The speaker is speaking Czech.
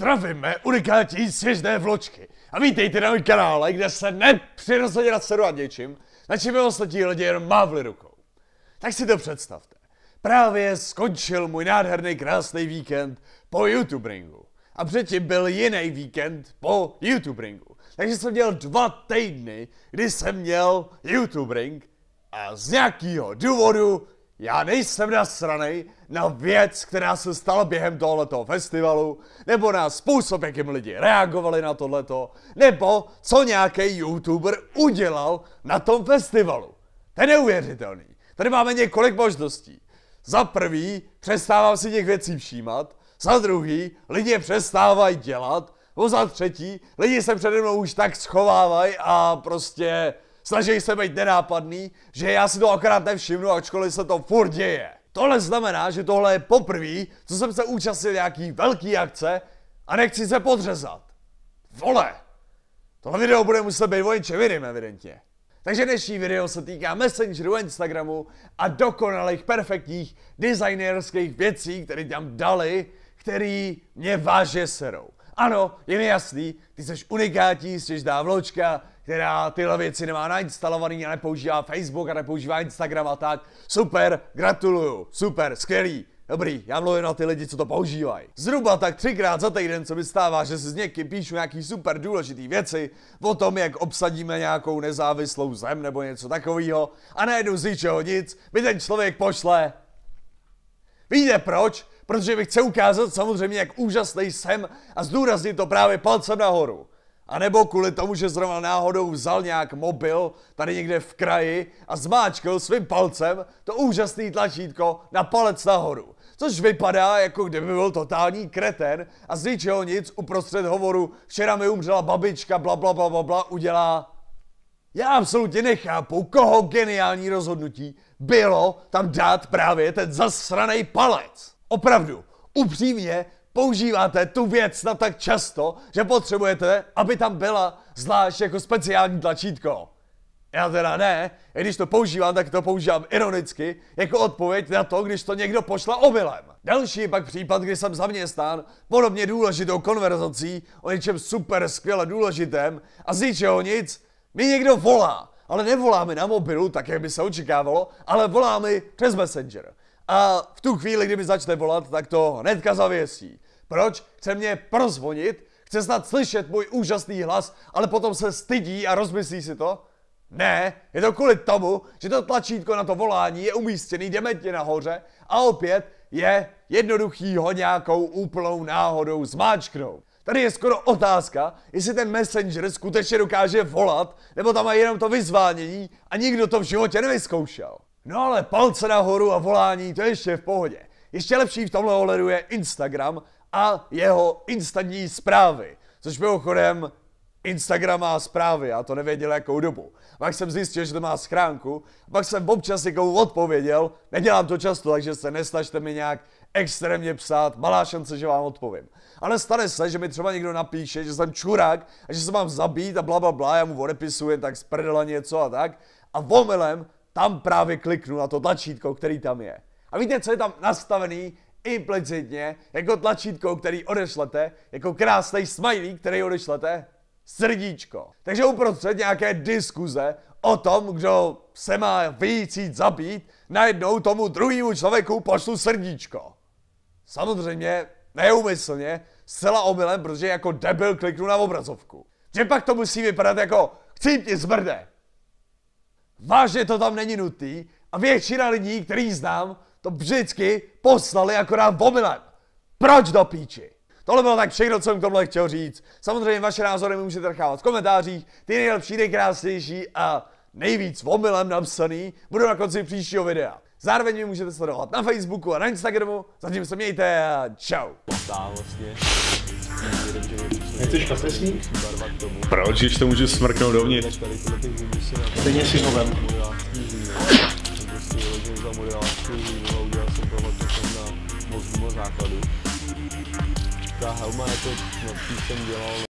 Zdravíme unikátní svěžné vločky a vítejte na můj kanále, kde se nepřirozeně nadsedu něčím, na čím je ostatní lidi jenom mávli rukou. Tak si to představte. Právě skončil můj nádherný krásný víkend po YouTuberingu. A předtím byl jiný víkend po YouTuberingu. Takže jsem měl dva týdny, kdy jsem měl YouTubering a z nějakého důvodu já nejsem nasranej na věc, která se stala během tohoto festivalu, nebo na způsob, jakým lidi reagovali na tohleto, nebo co nějaký youtuber udělal na tom festivalu. To je neuvěřitelný. Tady máme několik možností. Za prvý, přestávám si těch věcí všímat, za druhý, lidi přestávají dělat, nebo za třetí, lidi se přede mnou už tak schovávají a prostě snaží se být nenápadný, že já si to akorát nevšimnu, ačkoliv se to furt děje. Tohle znamená, že tohle je poprvé, co jsem se účastnil nějaký velký akce a nechci se podřezat. Vole! Tohle video bude muset být vojenče vidím, evidentně. Takže dnešní video se týká Messengeru, Instagramu a dokonalých, perfektních designerských věcí, které tam dali, který mě váže serou. Ano, je mi jasný, ty jsi unikátní, jsi dávločka, která tyhle věci nemá nainstalovaný a nepoužívá Facebook a nepoužívá Instagram a tak. Super, gratuluju, super, skvělý. Dobrý, já mluvím na ty lidi, co to používají. Zhruba tak třikrát za týden co mi stává, že si s někým píšu nějaký super důležitý věci o tom, jak obsadíme nějakou nezávislou zem nebo něco takového a najednou z ničeho nic mi ten člověk pošle. Víte proč? Protože mi chce ukázat samozřejmě, jak úžasný jsem a zdůraznit to právě palcem nahoru. A nebo kvůli tomu, že zrovna náhodou vzal nějak mobil tady někde v kraji a zmáčkal svým palcem to úžasné tlačítko na palec nahoru. Což vypadá, jako kdyby byl totální kreten a z ničeho nic uprostřed hovoru včera mi umřela babička, bla bla bla bla, bla udělá. Já absolutně nechápu, koho geniální rozhodnutí bylo tam dát právě ten zasraný palec. Opravdu, upřímně, používáte tu věc na tak často, že potřebujete, aby tam byla zvlášť jako speciální tlačítko. Já teda ne, i když to používám, tak to používám ironicky, jako odpověď na to, když to někdo pošla omylem. Další pak případ, kdy jsem zaměstnán podobně důležitou konverzací o něčem super skvěle důležitém a z ničeho nic mi někdo volá. Ale nevolá mi na mobilu, tak jak by se očekávalo, ale volá mi přes Messenger a v tu chvíli, kdy mi začne volat, tak to hnedka zavěsí. Proč? Chce mě prozvonit? Chce snad slyšet můj úžasný hlas, ale potom se stydí a rozmyslí si to? Ne, je to kvůli tomu, že to tlačítko na to volání je umístěný dementně nahoře a opět je jednoduchý ho nějakou úplnou náhodou zmáčknou. Tady je skoro otázka, jestli ten messenger skutečně dokáže volat, nebo tam má jenom to vyzvánění a nikdo to v životě nevyzkoušel. No ale palce nahoru a volání, to je ještě v pohodě. Ještě lepší v tomhle ohledu je Instagram a jeho instantní zprávy. Což mimochodem Instagram má zprávy, a to nevěděl jakou dobu. Pak jsem zjistil, že to má schránku, pak jsem občas někomu odpověděl, nedělám to často, takže se nestažte mi nějak extrémně psát, malá šance, že vám odpovím. Ale stane se, že mi třeba někdo napíše, že jsem čurák a že se mám zabít a bla, bla, bla já mu odepisuji tak z něco a tak. A vomilem tam právě kliknu na to tlačítko, který tam je. A víte, co je tam nastavený implicitně jako tlačítko, který odešlete, jako krásný smajlík, který odešlete? Srdíčko. Takže uprostřed nějaké diskuze o tom, kdo se má víc jít zabít, najednou tomu druhému člověku pošlu srdíčko. Samozřejmě neumyslně, zcela omylem, protože jako debil kliknu na obrazovku. Že pak to musí vypadat jako chci ti zmrde. Vážně to tam není nutný a většina lidí, který znám, to vždycky poslali akorát omylem. Proč do píči? Tohle bylo tak všechno, co jsem k tomu chtěl říct. Samozřejmě vaše názory mi můžete nechávat v komentářích, ty nejlepší, nejkrásnější a nejvíc omylem napsaný budou na konci příštího videa. Zároveň mě můžete sledovat na Facebooku a na Instagramu. Zatím se mějte a čau. Nechceš kapesník? Proč, když to můžu smrknout dovnitř? Stejně si ho vem. Ta helma to, no, jsem dělal.